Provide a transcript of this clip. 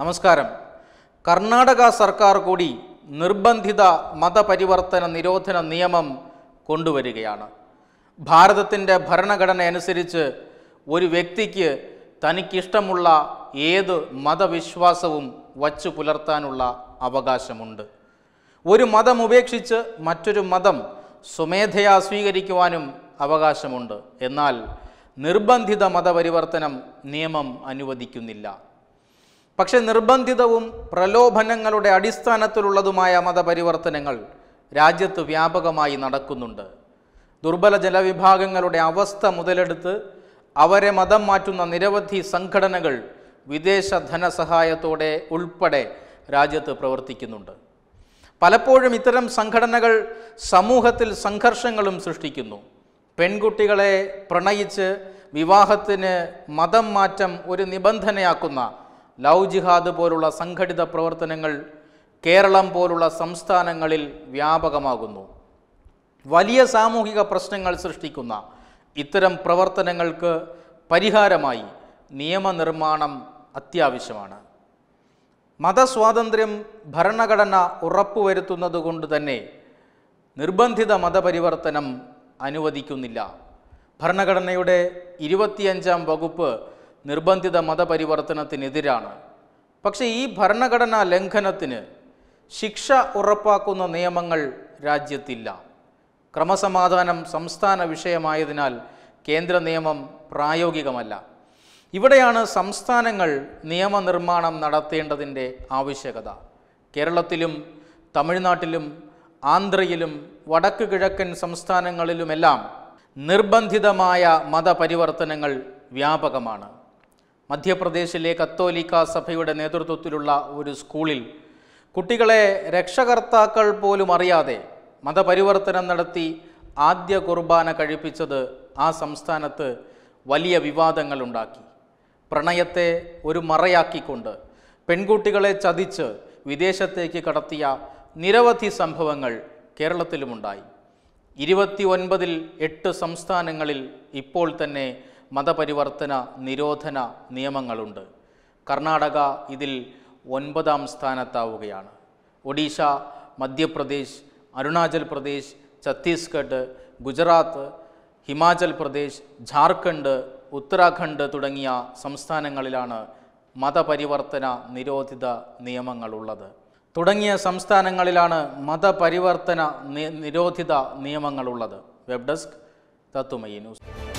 നമസ്കാരം കർണാടക സർക്കാർ കൂടി നിർബന്ധിത മതപരിവർത്തന നിരോധന നിയമം കൊണ്ടുവരികയാണ് ഭാരതത്തിൻ്റെ ഭരണഘടന അനുസരിച്ച് ഒരു വ്യക്തിക്ക് തനിക്കിഷ്ടമുള്ള ഏത് മതവിശ്വാസവും വച്ചു പുലർത്താനുള്ള അവകാശമുണ്ട് ഒരു മതം ഉപേക്ഷിച്ച് മറ്റൊരു മതം സ്വമേധയാ സ്വീകരിക്കുവാനും അവകാശമുണ്ട് എന്നാൽ നിർബന്ധിത മതപരിവർത്തനം നിയമം അനുവദിക്കുന്നില്ല പക്ഷെ നിർബന്ധിതവും പ്രലോഭനങ്ങളുടെ അടിസ്ഥാനത്തിലുള്ളതുമായ മതപരിവർത്തനങ്ങൾ രാജ്യത്ത് വ്യാപകമായി നടക്കുന്നുണ്ട് ദുർബല ജലവിഭാഗങ്ങളുടെ അവസ്ഥ മുതലെടുത്ത് അവരെ മതം മാറ്റുന്ന നിരവധി സംഘടനകൾ വിദേശ ധനസഹായത്തോടെ ഉൾപ്പെടെ രാജ്യത്ത് പ്രവർത്തിക്കുന്നുണ്ട് പലപ്പോഴും ഇത്തരം സംഘടനകൾ സമൂഹത്തിൽ സംഘർഷങ്ങളും സൃഷ്ടിക്കുന്നു പെൺകുട്ടികളെ പ്രണയിച്ച് വിവാഹത്തിന് മതം മാറ്റം ഒരു നിബന്ധനയാക്കുന്ന ലൗ ജിഹാദ് പോലുള്ള സംഘടിത പ്രവർത്തനങ്ങൾ കേരളം പോലുള്ള സംസ്ഥാനങ്ങളിൽ വ്യാപകമാകുന്നു വലിയ സാമൂഹിക പ്രശ്നങ്ങൾ സൃഷ്ടിക്കുന്ന ഇത്തരം പ്രവർത്തനങ്ങൾക്ക് പരിഹാരമായി നിയമനിർമ്മാണം അത്യാവശ്യമാണ് മതസ്വാതന്ത്ര്യം ഭരണഘടന ഉറപ്പുവരുത്തുന്നതുകൊണ്ട് തന്നെ നിർബന്ധിത മതപരിവർത്തനം അനുവദിക്കുന്നില്ല ഭരണഘടനയുടെ ഇരുപത്തിയഞ്ചാം വകുപ്പ് നിർബന്ധിത മതപരിവർത്തനത്തിനെതിരാണ് പക്ഷേ ഈ ഭരണഘടനാ ലംഘനത്തിന് ശിക്ഷ ഉറപ്പാക്കുന്ന നിയമങ്ങൾ രാജ്യത്തില്ല ക്രമസമാധാനം സംസ്ഥാന വിഷയമായതിനാൽ കേന്ദ്ര നിയമം പ്രായോഗികമല്ല ഇവിടെയാണ് സംസ്ഥാനങ്ങൾ നിയമനിർമ്മാണം നടത്തേണ്ടതിൻ്റെ ആവശ്യകത കേരളത്തിലും തമിഴ്നാട്ടിലും ആന്ധ്രയിലും വടക്ക് കിഴക്കൻ സംസ്ഥാനങ്ങളിലുമെല്ലാം നിർബന്ധിതമായ മതപരിവർത്തനങ്ങൾ വ്യാപകമാണ് മധ്യപ്രദേശിലെ കത്തോലിക്ക സഭയുടെ നേതൃത്വത്തിലുള്ള ഒരു സ്കൂളിൽ കുട്ടികളെ രക്ഷകർത്താക്കൾ പോലും അറിയാതെ മതപരിവർത്തനം നടത്തി ആദ്യ കുർബാന കഴിപ്പിച്ചത് ആ സംസ്ഥാനത്ത് വലിയ വിവാദങ്ങളുണ്ടാക്കി പ്രണയത്തെ ഒരു മറയാക്കിക്കൊണ്ട് പെൺകുട്ടികളെ ചതിച്ച് വിദേശത്തേക്ക് കടത്തിയ നിരവധി സംഭവങ്ങൾ കേരളത്തിലുമുണ്ടായി ഇരുപത്തി ഒൻപതിൽ എട്ട് സംസ്ഥാനങ്ങളിൽ ഇപ്പോൾ തന്നെ മതപരിവർത്തന നിരോധന നിയമങ്ങളുണ്ട് കർണാടക ഇതിൽ ഒൻപതാം സ്ഥാനത്താവുകയാണ് ഒഡീഷ മധ്യപ്രദേശ് അരുണാചൽ പ്രദേശ് ഛത്തീസ്ഗഡ് ഗുജറാത്ത് ഹിമാചൽ പ്രദേശ് ജാർഖണ്ഡ് ഉത്തരാഖണ്ഡ് തുടങ്ങിയ സംസ്ഥാനങ്ങളിലാണ് മതപരിവർത്തന നിരോധിത നിയമങ്ങളുള്ളത് തുടങ്ങിയ സംസ്ഥാനങ്ങളിലാണ് മതപരിവർത്തന നിരോധിത നിയമങ്ങളുള്ളത് വെബ് ഡെസ്ക് തത്തുമയി ന്യൂസ്